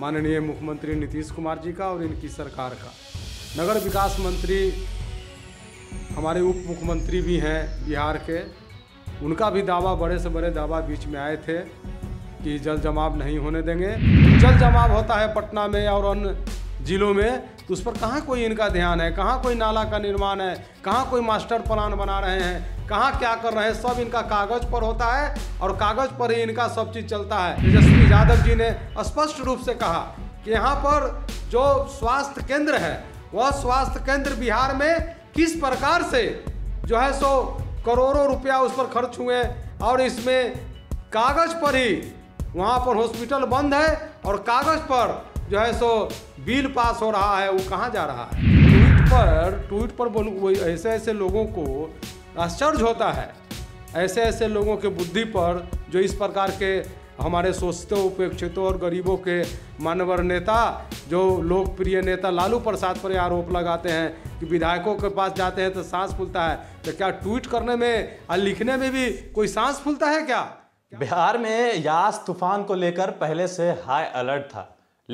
माननीय मुख्यमंत्री नीतीश कुमार जी का और इनकी सरकार का नगर विकास मंत्री हमारे उप मुख्यमंत्री भी हैं बिहार के उनका भी दावा बड़े से बड़े दावा बीच में आए थे कि जल जमाव नहीं होने देंगे जल जमाव होता है पटना में और अन्य जिलों में तो उस पर कहाँ कोई इनका ध्यान है कहाँ कोई नाला का निर्माण है कहाँ कोई मास्टर प्लान बना रहे हैं कहाँ क्या कर रहे हैं सब इनका कागज पर होता है और कागज पर ही इनका सब चीज़ चलता है तेजस्वी यादव जी ने स्पष्ट रूप से कहा कि यहाँ पर जो स्वास्थ्य केंद्र है वह स्वास्थ्य केंद्र बिहार में किस प्रकार से जो है सो करोड़ों रुपया उस पर खर्च हुए और इसमें कागज पर ही वहाँ पर हॉस्पिटल बंद है और कागज पर जो है सो बिल पास हो रहा है वो कहाँ जा रहा है ट्वीट पर ट्वीट पर बोल ऐसे ऐसे लोगों को आश्चर्य होता है ऐसे ऐसे लोगों के बुद्धि पर जो इस प्रकार के हमारे सोचते उपेक्षितों और गरीबों के मानवर नेता जो लोकप्रिय नेता लालू प्रसाद पर आरोप लगाते हैं कि विधायकों के पास जाते हैं तो सांस फूलता है तो क्या ट्वीट करने में और लिखने में भी कोई सांस फूलता है क्या बिहार में यास तूफान को लेकर पहले से हाई अलर्ट था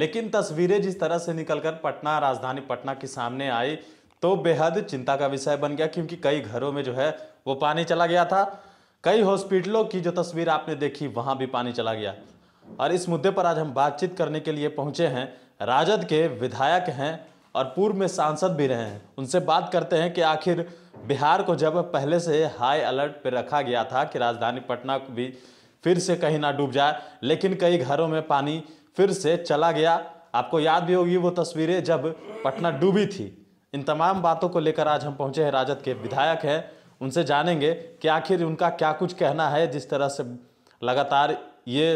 लेकिन तस्वीरें जिस तरह से निकलकर पटना राजधानी पटना के सामने आई तो बेहद चिंता का विषय बन गया क्योंकि कई घरों में जो है वो पानी चला गया था कई हॉस्पिटलों की जो तस्वीर आपने देखी वहाँ भी पानी चला गया और इस मुद्दे पर आज हम बातचीत करने के लिए पहुँचे हैं राजद के विधायक हैं और पूर्व में सांसद भी रहे हैं उनसे बात करते हैं कि आखिर बिहार को जब पहले से हाई अलर्ट पर रखा गया था कि राजधानी पटना भी फिर से कहीं ना डूब जाए लेकिन कई घरों में पानी फिर से चला गया आपको याद भी होगी वो तस्वीरें जब पटना डूबी थी इन तमाम बातों को लेकर आज हम पहुंचे हैं राजद के विधायक हैं उनसे जानेंगे कि आखिर उनका क्या कुछ कहना है जिस तरह से लगातार ये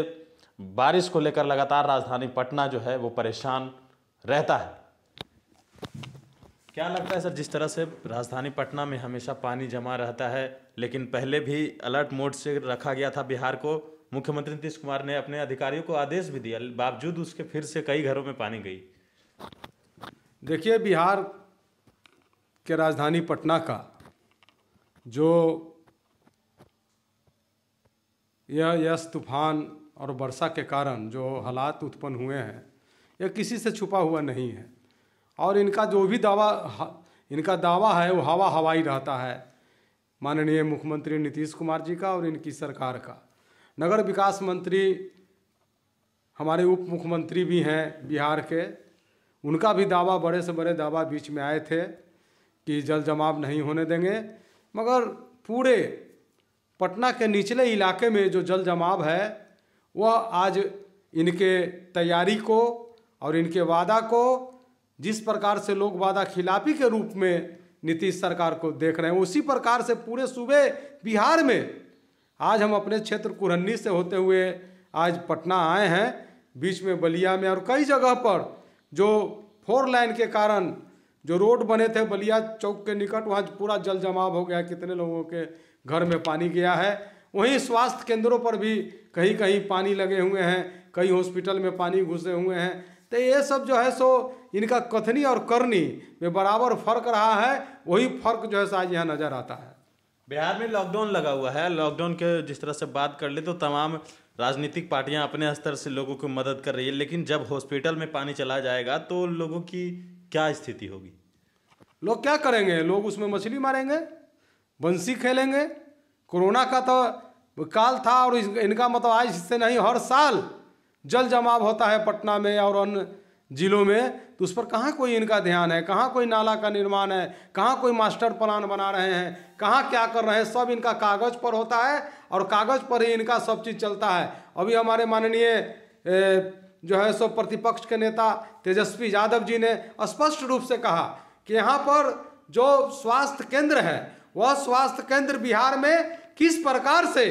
बारिश को लेकर लगातार राजधानी पटना जो है वो परेशान रहता है क्या लगता है सर जिस तरह से राजधानी पटना में हमेशा पानी जमा रहता है लेकिन पहले भी अलर्ट मोड से रखा गया था बिहार को मुख्यमंत्री नीतीश कुमार ने अपने अधिकारियों को आदेश भी दिया बावजूद उसके फिर से कई घरों में पानी गई देखिए बिहार के राजधानी पटना का जो यह यश तूफान और वर्षा के कारण जो हालात उत्पन्न हुए हैं यह किसी से छुपा हुआ नहीं है और इनका जो भी दावा इनका दावा है वो हवा हवाई रहता है माननीय मुख्यमंत्री नीतीश कुमार जी का और इनकी सरकार का नगर विकास मंत्री हमारे उप मुख्यमंत्री भी हैं बिहार के उनका भी दावा बड़े से बड़े दावा बीच में आए थे कि जल जमाव नहीं होने देंगे मगर पूरे पटना के निचले इलाके में जो जल जमाव है वह आज इनके तैयारी को और इनके वादा को जिस प्रकार से लोग वादा खिलाफी के रूप में नीतीश सरकार को देख रहे हैं उसी प्रकार से पूरे सूबे बिहार में आज हम अपने क्षेत्र कुरहनी से होते हुए आज पटना आए हैं बीच में बलिया में और कई जगह पर जो फोर लाइन के कारण जो रोड बने थे बलिया चौक के निकट वहाँ पूरा जल जमाव हो गया कितने लोगों के घर में पानी गया है वहीं स्वास्थ्य केंद्रों पर भी कहीं कहीं पानी लगे हुए हैं कई हॉस्पिटल में पानी घुसे हुए हैं तो ये सब जो है सो इनका कथनी और करनी में बराबर फर्क रहा है वही फर्क जो है सो आज यहाँ नज़र आता है बिहार में लॉकडाउन लगा हुआ है लॉकडाउन के जिस तरह से बात कर ले तो तमाम राजनीतिक पार्टियां अपने स्तर से लोगों को मदद कर रही है लेकिन जब हॉस्पिटल में पानी चला जाएगा तो लोगों की क्या स्थिति होगी लोग क्या करेंगे लोग उसमें मछली मारेंगे बंसी खेलेंगे कोरोना का तो काल था और इनका मतलब आज से नहीं हर साल जल जमाव होता है पटना में और अन्य जिलों में तो उस पर कहाँ कोई इनका ध्यान है कहाँ कोई नाला का निर्माण है कहाँ कोई मास्टर प्लान बना रहे हैं कहाँ क्या कर रहे हैं सब इनका कागज पर होता है और कागज पर ही इनका सब चीज़ चलता है अभी हमारे माननीय जो है सो प्रतिपक्ष के नेता तेजस्वी यादव जी ने स्पष्ट रूप से कहा कि यहाँ पर जो स्वास्थ्य केंद्र है वह स्वास्थ्य केंद्र बिहार में किस प्रकार से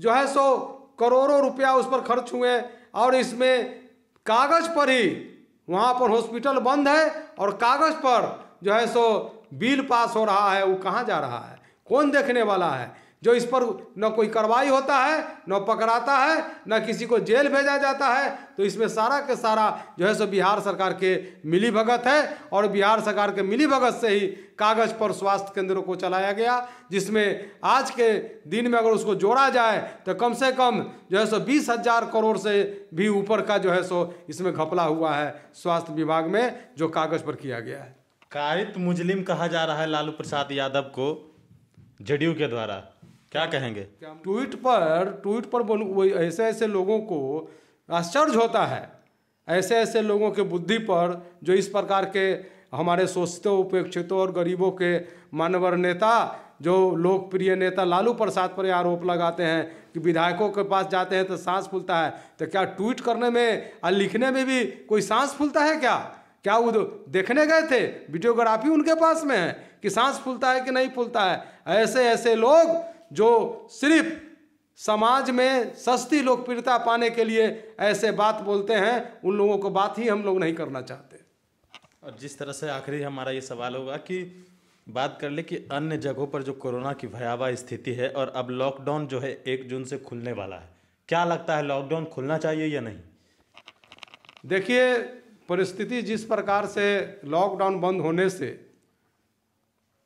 जो है सो करोड़ों रुपया उस पर खर्च हुए और इसमें कागज पर ही वहाँ पर हॉस्पिटल बंद है और कागज पर जो है सो बिल पास हो रहा है वो कहाँ जा रहा है कौन देखने वाला है जो इस पर न कोई कार्रवाई होता है न पकड़ाता है न किसी को जेल भेजा जाता है तो इसमें सारा के सारा जो है सो बिहार सरकार के मिली भगत है और बिहार सरकार के मिली भगत से ही कागज पर स्वास्थ्य केंद्रों को चलाया गया जिसमें आज के दिन में अगर उसको जोड़ा जाए तो कम से कम जो है सो बीस हजार करोड़ से भी ऊपर का जो है सो इसमें घपला हुआ है स्वास्थ्य विभाग में जो कागज पर किया गया है कारित मुजलिम कहा जा रहा है लालू प्रसाद यादव को जदयू के द्वारा क्या कहेंगे ट्वीट पर ट्वीट पर ऐसे ऐसे लोगों को आश्चर्य होता है ऐसे ऐसे लोगों के बुद्धि पर जो इस प्रकार के हमारे सोचते उपेक्षितों और गरीबों के मानवर नेता जो लोकप्रिय नेता लालू प्रसाद पर आरोप लगाते हैं कि विधायकों के पास जाते हैं तो सांस फूलता है तो क्या ट्वीट करने में और लिखने में भी कोई सांस फूलता है क्या क्या वो देखने गए थे वीडियोग्राफी उनके पास में है कि सांस फूलता है कि नहीं फूलता है ऐसे ऐसे लोग जो सिर्फ समाज में सस्ती लोकप्रियता पाने के लिए ऐसे बात बोलते हैं उन लोगों को बात ही हम लोग नहीं करना चाहते और जिस तरह से आखिरी हमारा ये सवाल होगा कि बात कर ले कि अन्य जगहों पर जो कोरोना की भयावह स्थिति है और अब लॉकडाउन जो है एक जून से खुलने वाला है क्या लगता है लॉकडाउन खुलना चाहिए या नहीं देखिए परिस्थिति जिस प्रकार से लॉकडाउन बंद होने से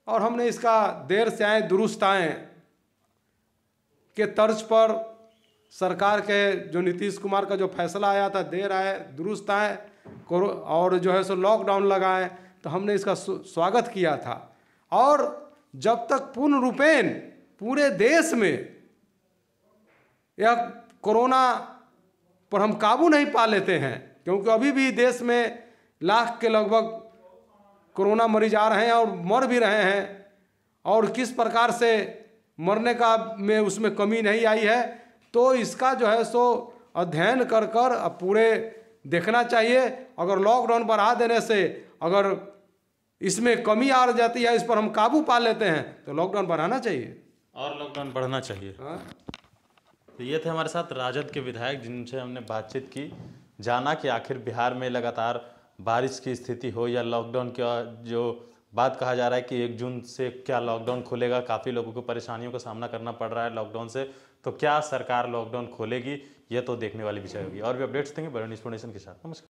और हमने इसका देर से आए दुरुस्त आएँ के तर्ज पर सरकार के जो नीतीश कुमार का जो फैसला आया था देर आए दुरुस्त आए और जो है सो लॉकडाउन लगाए तो हमने इसका स्वागत किया था और जब तक पूर्ण रूपेण पूरे देश में यह कोरोना पर हम काबू नहीं पा लेते हैं क्योंकि अभी भी देश में लाख के लगभग कोरोना मरीज आ रहे हैं और मर भी रहे हैं और किस प्रकार से मरने का में उसमें कमी नहीं आई है तो इसका जो है सो अध्ययन कर कर पूरे देखना चाहिए अगर लॉकडाउन बढ़ा देने से अगर इसमें कमी आ जाती है इस पर हम काबू पा लेते हैं तो लॉकडाउन बढ़ाना चाहिए और लॉकडाउन बढ़ना चाहिए हाँ। तो ये थे हमारे साथ राजद के विधायक जिनसे हमने बातचीत की जाना कि आखिर बिहार में लगातार बारिश की स्थिति हो या लॉकडाउन का जो बात कहा जा रहा है कि एक जून से क्या लॉकडाउन खोलेगा काफ़ी लोगों को परेशानियों का सामना करना पड़ रहा है लॉकडाउन से तो क्या सरकार लॉकडाउन खोलेगी यह तो देखने वाली विषय होगी और भी अपडेट्स देंगे बड़े इंफॉर्मेशन के साथ नमस्कार